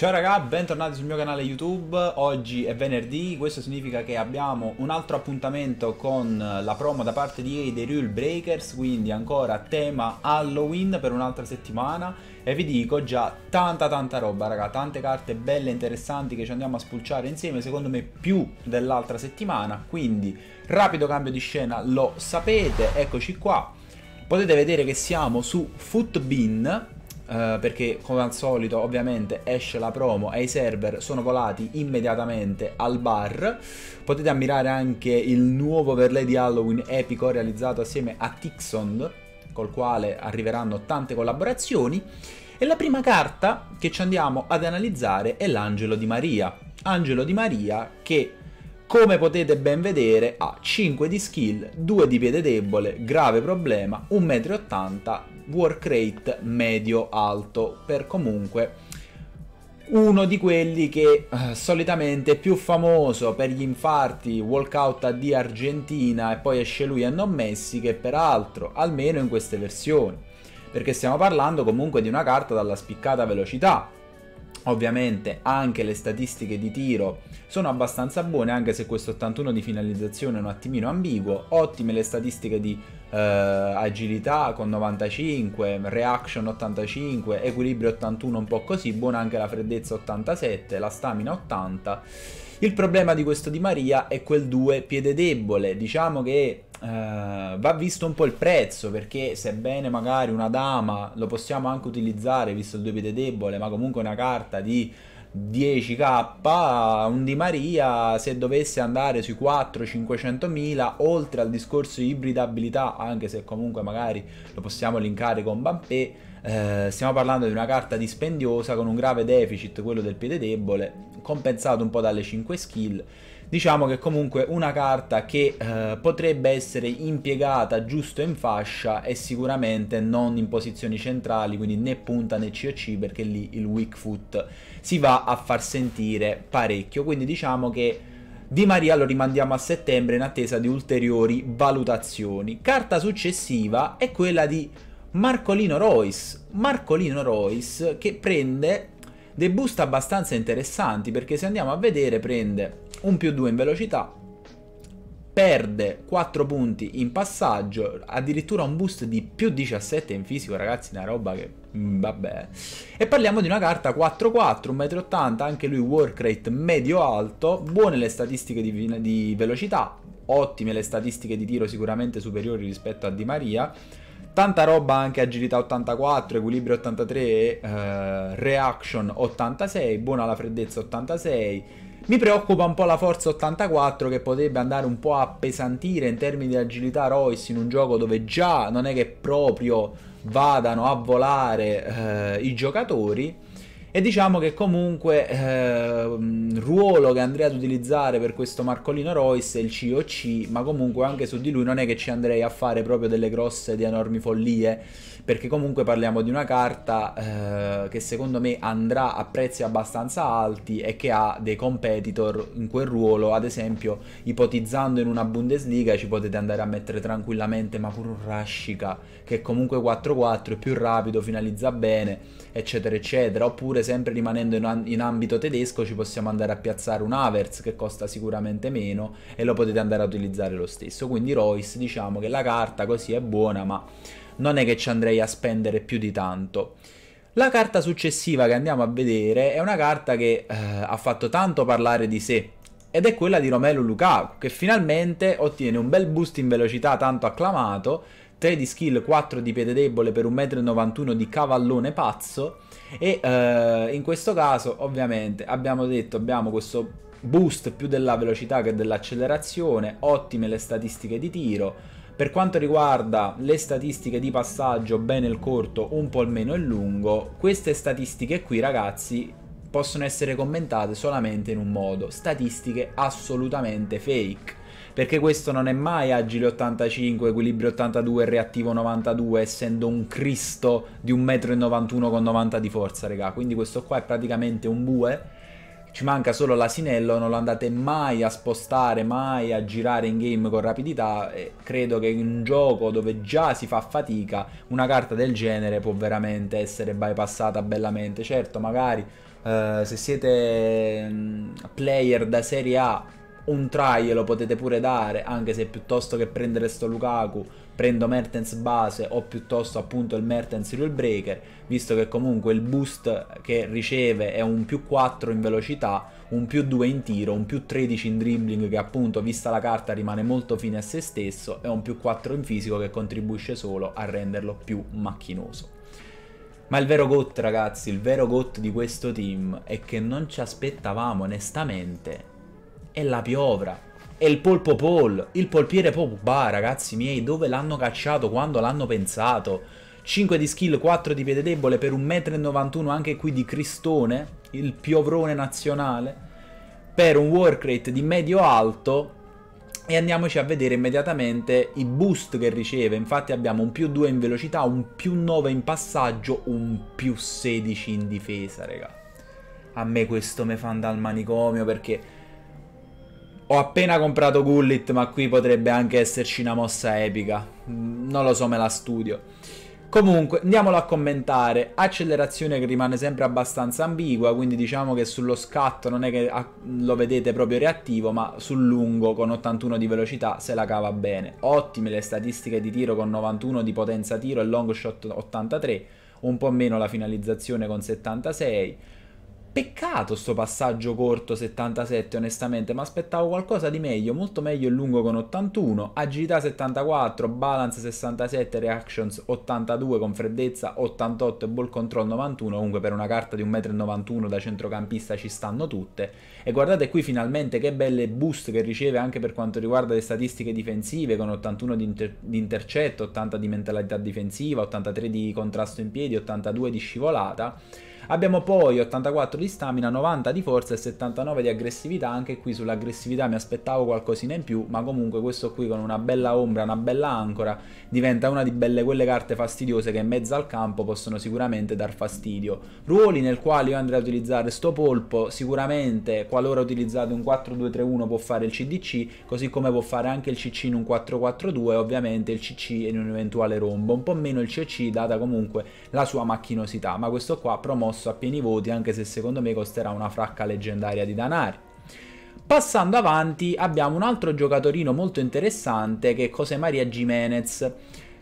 Ciao ragazzi, bentornati sul mio canale YouTube, oggi è venerdì, questo significa che abbiamo un altro appuntamento con la promo da parte di EA dei Rule Breakers, quindi ancora tema Halloween per un'altra settimana e vi dico già tanta tanta roba raga, tante carte belle e interessanti che ci andiamo a spulciare insieme, secondo me più dell'altra settimana, quindi rapido cambio di scena, lo sapete, eccoci qua. Potete vedere che siamo su Footbin, eh, perché come al solito ovviamente esce la promo e i server sono volati immediatamente al bar. Potete ammirare anche il nuovo overlay di Halloween epico realizzato assieme a Tixond, col quale arriveranno tante collaborazioni. E la prima carta che ci andiamo ad analizzare è l'Angelo di Maria. Angelo di Maria che come potete ben vedere ha 5 di skill, 2 di piede debole, grave problema, 1,80 m, work rate medio-alto per comunque uno di quelli che uh, solitamente è più famoso per gli infarti walkout di Argentina e poi esce lui a non Messi che peraltro almeno in queste versioni perché stiamo parlando comunque di una carta dalla spiccata velocità ovviamente anche le statistiche di tiro sono abbastanza buone anche se questo 81 di finalizzazione è un attimino ambiguo ottime le statistiche di eh, agilità con 95, reaction 85, equilibrio 81 un po' così, buona anche la freddezza 87, la stamina 80. Il problema di questo Di Maria è quel 2 piede debole, diciamo che Uh, va visto un po' il prezzo perché sebbene magari una dama lo possiamo anche utilizzare visto il due piede debole ma comunque una carta di 10k, un Di Maria se dovesse andare sui 4-500 mila, oltre al discorso ibridabilità, anche se comunque magari lo possiamo linkare con bampè eh, stiamo parlando di una carta dispendiosa con un grave deficit, quello del piede debole, compensato un po' dalle 5 skill diciamo che comunque una carta che eh, potrebbe essere impiegata giusto in fascia e sicuramente non in posizioni centrali, quindi né punta né COC perché lì il weak foot si va a far sentire parecchio, quindi diciamo che di Maria lo rimandiamo a settembre in attesa di ulteriori valutazioni. Carta successiva è quella di Marcolino Royce. Marcolino Royce che prende dei boost abbastanza interessanti perché se andiamo a vedere prende un più 2 in velocità, perde 4 punti in passaggio, addirittura un boost di più 17 in fisico, ragazzi, una roba che mm, vabbè. E parliamo di una carta 4-4, 1,80 m, anche lui work rate medio-alto, buone le statistiche di, di, velocità, ottime le statistiche di tiro sicuramente superiori rispetto a Di Maria. Tanta roba anche agilità 84, equilibrio 83, eh, reaction 86, buona la freddezza 86, mi preoccupa un po' la forza 84 che potrebbe andare un po' a pesantire in termini di agilità Royce in un gioco dove già non è che proprio vadano a volare eh, i giocatori. E diciamo che comunque eh, ruolo che andrei ad utilizzare per questo Marcolino Royce è il COC, ma comunque anche su di lui non è che ci andrei a fare proprio delle grosse, di enormi follie perché comunque parliamo di una carta eh, che secondo me andrà a prezzi abbastanza alti e che ha dei competitor in quel ruolo, ad esempio ipotizzando in una Bundesliga ci potete andare a mettere tranquillamente ma pure un Rashica che comunque 4-4 è più rapido, finalizza bene, eccetera eccetera, oppure sempre rimanendo in, in ambito tedesco ci possiamo andare a piazzare un Havertz che costa sicuramente meno e lo potete andare a utilizzare lo stesso, quindi Royce diciamo che la carta così è buona ma non è che ci andrei a spendere più di tanto. La carta successiva che andiamo a vedere è una carta che eh, ha fatto tanto parlare di sé ed è quella di Romelu Lukaku che finalmente ottiene un bel boost in velocità tanto acclamato 3 di skill, 4 di piede debole per 1,91 m di cavallone pazzo e eh, in questo caso ovviamente abbiamo detto abbiamo questo boost più della velocità che dell'accelerazione ottime le statistiche di tiro per quanto riguarda le statistiche di passaggio, bene il corto, un po' almeno il lungo, queste statistiche qui ragazzi possono essere commentate solamente in un modo, statistiche assolutamente fake. Perché questo non è mai agile 85, equilibrio 82, reattivo 92, essendo un Cristo di 1,91 m con 90 di forza, raga. Quindi questo qua è praticamente un bue ci manca solo l'asinello, non lo andate mai a spostare, mai a girare in game con rapidità. E credo che in un gioco dove già si fa fatica, una carta del genere può veramente essere bypassata bellamente. Certo, magari eh, se siete mm, player da Serie A, un try lo potete pure dare, anche se piuttosto che prendere sto Lukaku prendo Mertens base o piuttosto appunto il Mertens rule breaker, visto che comunque il boost che riceve è un più 4 in velocità, un più 2 in tiro, un più 13 in dribbling che appunto vista la carta rimane molto fine a se stesso e un più 4 in fisico che contribuisce solo a renderlo più macchinoso. Ma il vero GOT ragazzi, il vero GOT di questo team è che non ci aspettavamo onestamente è la piovra. E il polpo Paul, il polpiere Pogba, ragazzi miei, dove l'hanno cacciato, quando l'hanno pensato? 5 di skill, 4 di piede debole per 1,91 m anche qui di Cristone, il piovrone nazionale, per un work rate di medio-alto e andiamoci a vedere immediatamente i boost che riceve, infatti abbiamo un più 2 in velocità, un più 9 in passaggio, un più 16 in difesa, raga. A me questo mi fa andare al manicomio perché ho appena comprato Gullit, ma qui potrebbe anche esserci una mossa epica. Mm, non lo so, me la studio. Comunque, andiamolo a commentare. Accelerazione che rimane sempre abbastanza ambigua, quindi diciamo che sullo scatto non è che lo vedete proprio reattivo, ma sul lungo con 81 di velocità se la cava bene. Ottime le statistiche di tiro con 91 di potenza tiro e long shot 83, un po' meno la finalizzazione con 76 Peccato sto passaggio corto 77 onestamente, ma aspettavo qualcosa di meglio, molto meglio il lungo con 81, agilità 74, balance 67, reactions 82 con freddezza 88 e ball control 91, comunque per una carta di 1,91 m da centrocampista ci stanno tutte. E guardate qui finalmente che belle boost che riceve anche per quanto riguarda le statistiche difensive con 81 di, inter di intercetto, 80 di mentalità difensiva, 83 di contrasto in piedi, 82 di scivolata Abbiamo poi 84 di stamina, 90 di forza e 79 di aggressività, anche qui sull'aggressività mi aspettavo qualcosina in più, ma comunque questo qui con una bella ombra, una bella ancora, diventa una di belle quelle carte fastidiose che in mezzo al campo possono sicuramente dar fastidio. Ruoli nel quale io andrei a utilizzare sto polpo, sicuramente qualora utilizzate un 4-2-3-1 può fare il CDC, così come può fare anche il CC in un 4-4-2 e ovviamente il CC in un eventuale rombo, un po' meno il CC data comunque la sua macchinosità, ma questo qua promosso promosso a pieni voti anche se secondo me costerà una fracca leggendaria di danari. Passando avanti abbiamo un altro giocatorino molto interessante che è José Maria Jiménez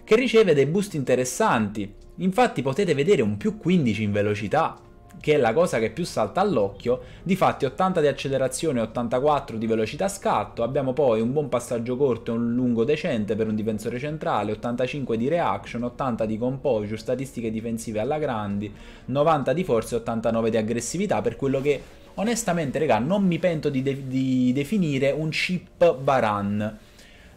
che riceve dei boost interessanti. Infatti potete vedere un più 15 in velocità, che è la cosa che più salta all'occhio, difatti 80 di accelerazione e 84 di velocità scatto, abbiamo poi un buon passaggio corto e un lungo decente per un difensore centrale, 85 di reaction, 80 di composure, statistiche difensive alla grandi, 90 di forza e 89 di aggressività, per quello che onestamente regà non mi pento di, de- di definire un chip Baran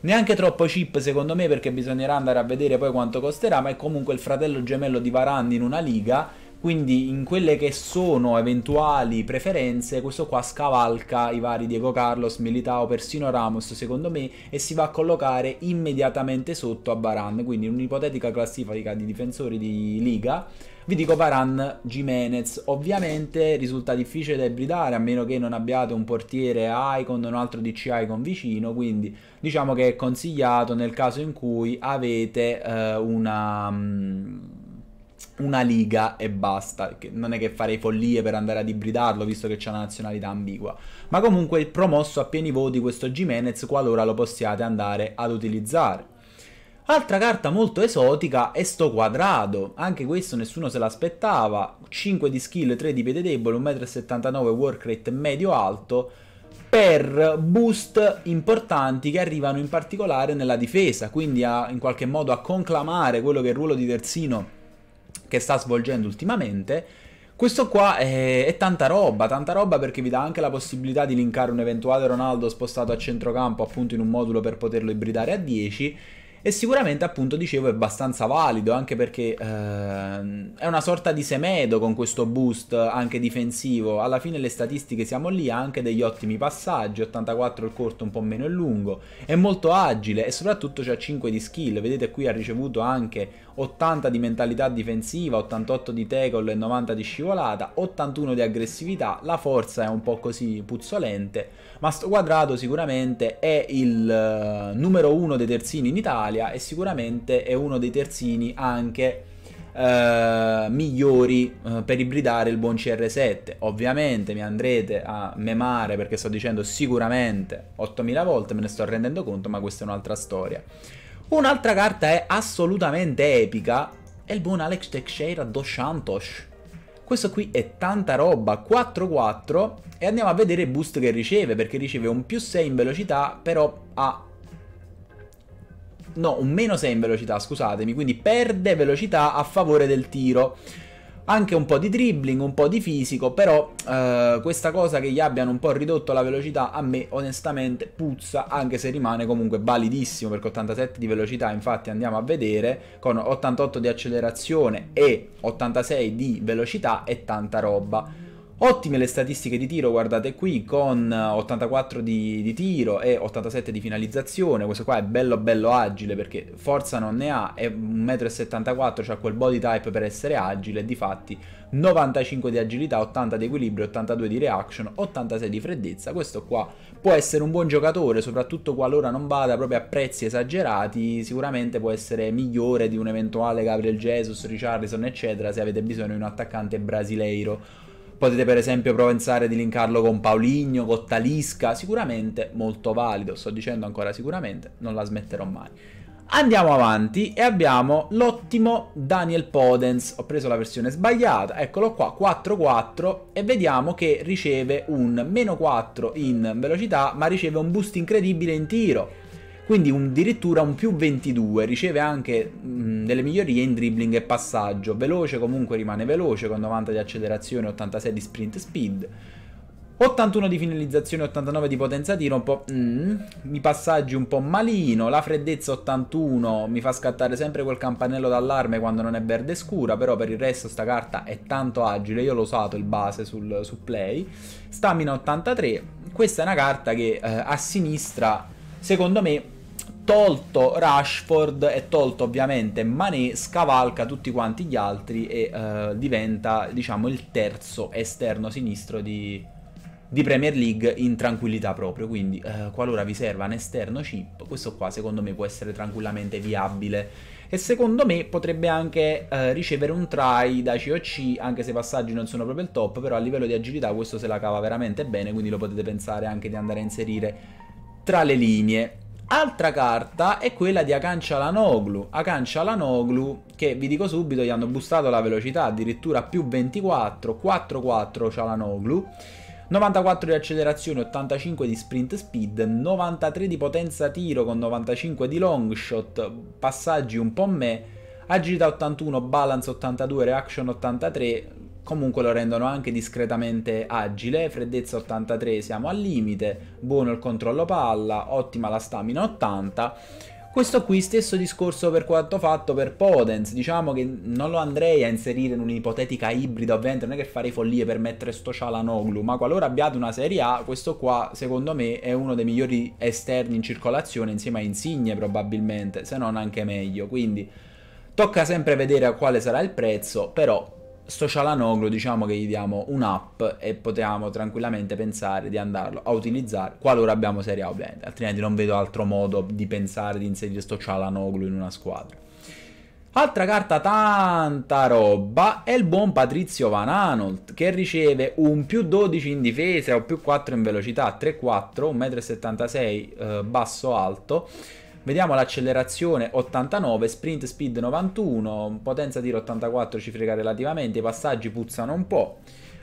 neanche troppo chip secondo me perché bisognerà andare a vedere poi quanto costerà, ma è comunque il fratello gemello di Varane in una liga quindi in quelle che sono eventuali preferenze, questo qua scavalca i vari Diego Carlos, Militao, persino Ramos secondo me e si va a collocare immediatamente sotto a Baran, quindi in un'ipotetica classifica di difensori di Liga vi dico Baran, Jimenez. Ovviamente risulta difficile da ibridare a meno che non abbiate un portiere Icon o un altro DC Icon vicino, quindi diciamo che è consigliato nel caso in cui avete eh, una... Mm, una liga e basta. Non è che farei follie per andare ad ibridarlo, visto che c'è una nazionalità ambigua. Ma comunque il promosso a pieni voti questo Jimenez, qualora lo possiate andare ad utilizzare. Altra carta molto esotica è sto quadrado, anche questo nessuno se l'aspettava, 5 di skill, 3 di piede debole, 1,79m work rate medio-alto, per boost importanti che arrivano in particolare nella difesa, quindi a, in qualche modo a conclamare quello che è il ruolo di terzino che sta svolgendo ultimamente. Questo qua è, è, tanta roba, tanta roba perché vi dà anche la possibilità di linkare un eventuale Ronaldo spostato a centrocampo appunto in un modulo per poterlo ibridare a 10 e sicuramente, appunto, dicevo, è abbastanza valido, anche perché ehm, è una sorta di semedo con questo boost anche difensivo. Alla fine le statistiche siamo lì, ha anche degli ottimi passaggi, 84 il corto, un po' meno il lungo, è molto agile e soprattutto ha 5 di skill. Vedete qui ha ricevuto anche 80 di mentalità difensiva, 88 di tackle e 90 di scivolata, 81 di aggressività, la forza è un po' così puzzolente, ma sto quadrato sicuramente è il eh, numero uno dei terzini in Italia Italia e sicuramente è uno dei terzini anche eh, migliori eh, per ibridare il buon CR7. Ovviamente mi andrete a memare perché sto dicendo sicuramente 8000 volte, me ne sto rendendo conto, ma questa è un'altra storia. Un'altra carta è assolutamente epica, è il buon Alex Teixeira dos Santos. Questo qui è tanta roba, 4-4 e andiamo a vedere il boost che riceve perché riceve un più 6 in velocità però ha no, un meno 6 in velocità, scusatemi, quindi perde velocità a favore del tiro anche un po' di dribbling, un po' di fisico, però eh, questa cosa che gli abbiano un po' ridotto la velocità a me onestamente puzza, anche se rimane comunque validissimo perché 87 di velocità, infatti andiamo a vedere, con 88 di accelerazione e 86 di velocità è tanta roba. Ottime le statistiche di tiro, guardate qui, con 84 eh, di, di, tiro e 87 di finalizzazione. Questo qua è bello bello agile perché forza non ne ha, è 1,74 m, ha quel body type per essere agile, di fatti 95 di agilità, 80 di equilibrio, 82 di reaction, 86 di freddezza. Questo qua può essere un buon giocatore, soprattutto qualora non vada proprio a prezzi esagerati, sicuramente può essere migliore di un eventuale Gabriel Jesus, Richardson, eccetera, se avete bisogno di un attaccante brasileiro Potete per esempio provare di linkarlo con Pauligno, con Talisca, sicuramente molto valido, sto dicendo ancora sicuramente, non la smetterò mai. Andiamo avanti e abbiamo l'ottimo Daniel Podens, ho preso la versione sbagliata, eccolo qua, 4-4 e vediamo che riceve un meno 4 in velocità ma riceve un boost incredibile in tiro quindi un, addirittura un più 22, riceve anche mh, delle migliorie in dribbling e passaggio, veloce comunque rimane veloce con 90 di accelerazione, 86 di sprint speed, 81 di finalizzazione, 89 di potenza tiro, un po'... Mm, mi passaggi un po' malino, la freddezza 81 mi fa scattare sempre quel campanello d'allarme quando non è verde scura, però per il resto sta carta è tanto agile, io l'ho usato il base sul, su play. Stamina 83, questa è una carta che eh, a sinistra, secondo me, tolto Rashford e tolto ovviamente Mané, scavalca tutti quanti gli altri e eh, diventa diciamo il terzo esterno sinistro di, di Premier League in tranquillità proprio, quindi eh, qualora vi serva un esterno chip, questo qua secondo me può essere tranquillamente viabile e secondo me potrebbe anche eh, ricevere un try da COC, anche se i passaggi non sono proprio il top, però a livello di agilità questo se la cava veramente bene, quindi lo potete pensare anche di andare a inserire tra le linee. Altra carta è quella di Akan Cialanoglu. Akan Cialanoglu che vi dico subito gli hanno boostato la velocità addirittura più 24, 4-4 Cialanoglu. 94 di accelerazione, 85 di sprint speed, 93 di potenza tiro con 95 di long shot, passaggi un po' me, agilità 81, balance 82, reaction 83, comunque lo rendono anche discretamente agile, freddezza 83 siamo al limite, buono il controllo palla, ottima la stamina 80. Questo qui stesso discorso per quanto fatto per Podens, diciamo che non lo andrei a inserire in un'ipotetica ibrida, ovviamente non è che farei follie per mettere sto Cialanoglu, ma qualora abbiate una Serie A, questo qua secondo me è uno dei migliori esterni in circolazione insieme a Insigne probabilmente, se non anche meglio, quindi tocca sempre vedere a quale sarà il prezzo, però sto cialanoglu diciamo che gli diamo un'app e potremmo tranquillamente pensare di andarlo a utilizzare qualora abbiamo Serie A o Blend, altrimenti non vedo altro modo di pensare di inserire cialanoglu in una squadra. Altra carta tanta roba è il buon Patrizio Van Anolt che riceve un più 12 in difesa o più 4 in velocità, 3-4, 1,76 m eh, basso alto Vediamo l'accelerazione 89, sprint speed 91, potenza tiro 84, cifre relativamente, i passaggi puzzano un po'.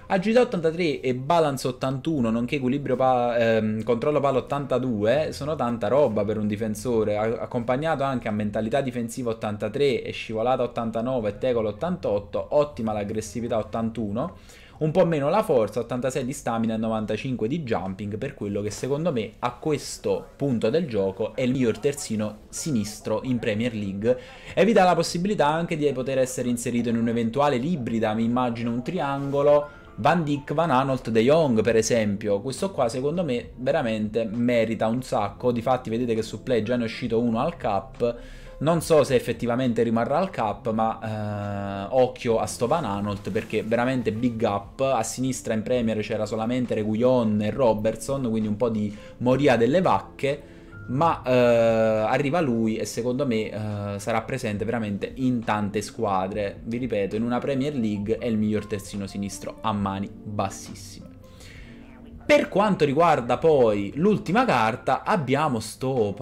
Agilità 83 e balance 81, nonché equilibrio pa- ehm, controllo palo 82, sono tanta roba per un difensore, a- accompagnato anche a mentalità difensiva 83 e scivolata 89 e tegola 88, ottima l'aggressività 81 un po' meno la forza, 86 di stamina e 95 di jumping, per quello che secondo me a questo punto del gioco è il miglior terzino sinistro in Premier League e vi dà la possibilità anche di poter essere inserito in un'eventuale ibrida, mi immagino un triangolo, Van Dyck, Van Anolt, De Jong per esempio, questo qua secondo me veramente merita un sacco, difatti vedete che su Play già ne è uscito uno al cap, non so se effettivamente rimarrà al cap, ma eh, occhio a Stovan Van perché veramente big up. A sinistra in Premier c'era solamente Reguillon e Robertson, quindi un po' di moria delle vacche ma eh, arriva lui e secondo me eh, sarà presente veramente in tante squadre. Vi ripeto, in una Premier League è il miglior terzino sinistro a mani bassissime. Per quanto riguarda poi l'ultima carta, abbiamo sto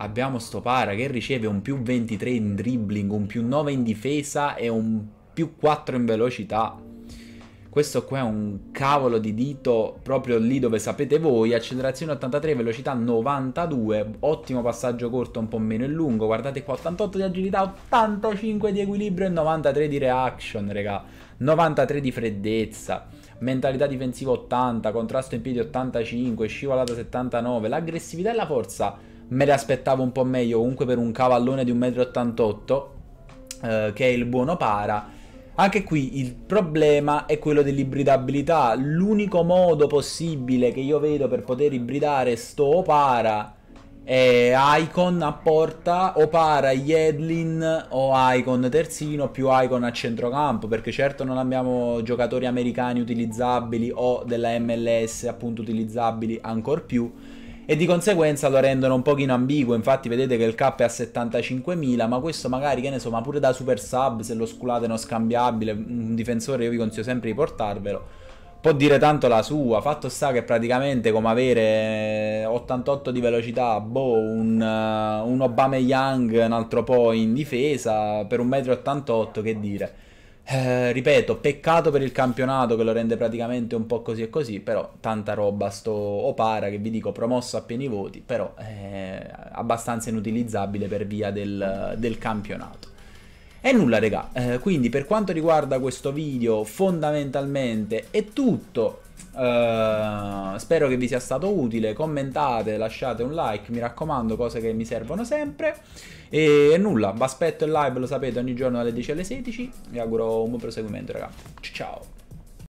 abbiamo sto para che riceve un più 23 in dribbling, un più 9 in difesa e un più 4 in velocità. Questo qua è un cavolo di dito proprio lì dove sapete voi, accelerazione 83, velocità 92, ottimo passaggio corto un po' meno e lungo, guardate qua 88 di agilità, 85 di equilibrio e 93 di reaction, raga. 93 di freddezza, mentalità difensiva 80, contrasto in piedi 85, scivolata 79, l'aggressività e la forza me le aspettavo un po' meglio comunque per un cavallone di 1,88 m eh, che è il buono para. Anche qui il problema è quello dell'ibridabilità. L'unico modo possibile che io vedo per poter ibridare sto Opara è Icon a porta, Opara, Yedlin o Icon terzino più Icon a centrocampo. Perché certo non abbiamo giocatori americani utilizzabili o della MLS appunto utilizzabili ancora più e di conseguenza lo rendono un pochino ambiguo, infatti vedete che il cap è a 75.000, ma questo magari, che ne so, ma pure da super sub, se lo sculate non scambiabile, un difensore io vi consiglio sempre di portarvelo, può dire tanto la sua. Fatto sta che praticamente come avere 88 di velocità, boh, un, uh, un Obama Young, un altro po' in difesa, per 1,88 m, che dire. Eh, ripeto, peccato per il campionato che lo rende praticamente un po' così e così, però tanta roba sto Opara che vi dico promosso a pieni voti, però eh, abbastanza inutilizzabile per via del, del campionato. E nulla regà, eh, quindi per quanto riguarda questo video fondamentalmente è tutto, Uh, spero che vi sia stato utile. Commentate, lasciate un like, mi raccomando, cose che mi servono sempre. E nulla, vi aspetto in live, lo sapete, ogni giorno alle 10 alle 16. Vi auguro un buon proseguimento, ragazzi. Ciao.